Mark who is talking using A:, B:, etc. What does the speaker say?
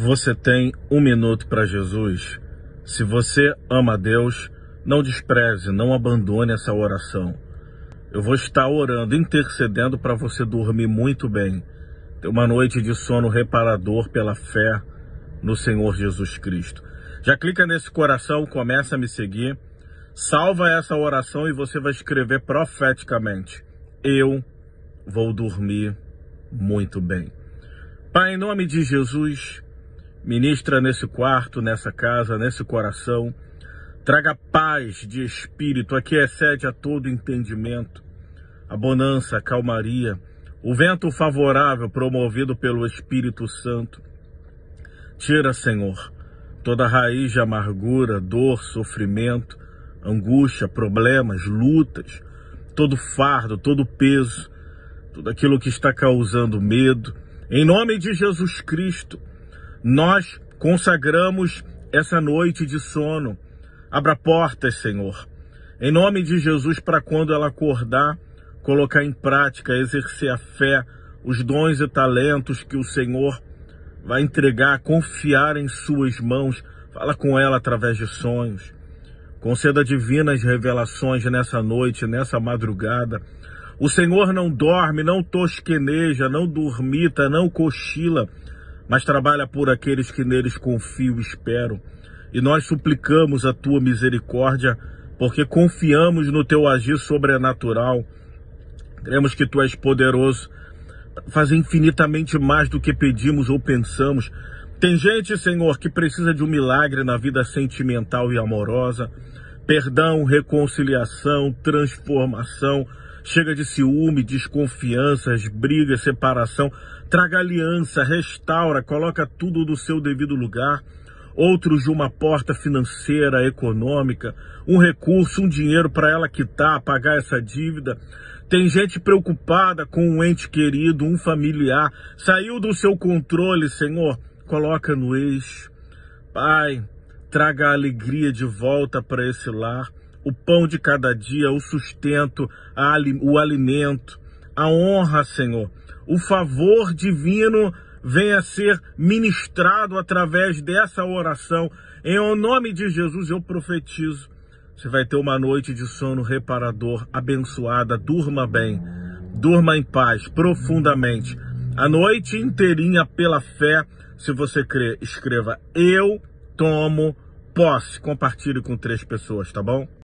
A: Você tem um minuto para Jesus. Se você ama a Deus, não despreze, não abandone essa oração. Eu vou estar orando, intercedendo para você dormir muito bem, ter uma noite de sono reparador pela fé no Senhor Jesus Cristo. Já clica nesse coração, começa a me seguir, salva essa oração e você vai escrever profeticamente: Eu vou dormir muito bem. Pai, em nome de Jesus. Ministra nesse quarto, nessa casa, nesse coração. Traga paz de espírito, aqui, excede a todo entendimento, a bonança, a calmaria, o vento favorável promovido pelo Espírito Santo. Tira, Senhor, toda raiz de amargura, dor, sofrimento, angústia, problemas, lutas, todo fardo, todo peso, tudo aquilo que está causando medo. Em nome de Jesus Cristo, nós consagramos essa noite de sono. Abra portas, Senhor. Em nome de Jesus, para quando ela acordar, colocar em prática, exercer a fé, os dons e talentos que o Senhor vai entregar, confiar em suas mãos. Fala com ela através de sonhos. Conceda divinas revelações nessa noite, nessa madrugada. O Senhor não dorme, não tosqueneja, não dormita, não cochila mas trabalha por aqueles que neles confio e espero. E nós suplicamos a tua misericórdia, porque confiamos no teu agir sobrenatural. Cremos que tu és poderoso, faz infinitamente mais do que pedimos ou pensamos. Tem gente, Senhor, que precisa de um milagre na vida sentimental e amorosa. Perdão, reconciliação, transformação. Chega de ciúme, desconfianças, brigas, separação. Traga aliança, restaura, coloca tudo no seu devido lugar. Outros de uma porta financeira, econômica, um recurso, um dinheiro para ela quitar, pagar essa dívida. Tem gente preocupada com um ente querido, um familiar. Saiu do seu controle, Senhor. Coloca no eixo. Pai, traga a alegria de volta para esse lar, o pão de cada dia, o sustento, o alimento, a honra, Senhor. O favor divino venha ser ministrado através dessa oração. Em o nome de Jesus eu profetizo. Você vai ter uma noite de sono reparador, abençoada. Durma bem, durma em paz, profundamente. A noite inteirinha pela fé, se você crer, escreva eu tomo posse. compartilho com três pessoas, tá bom?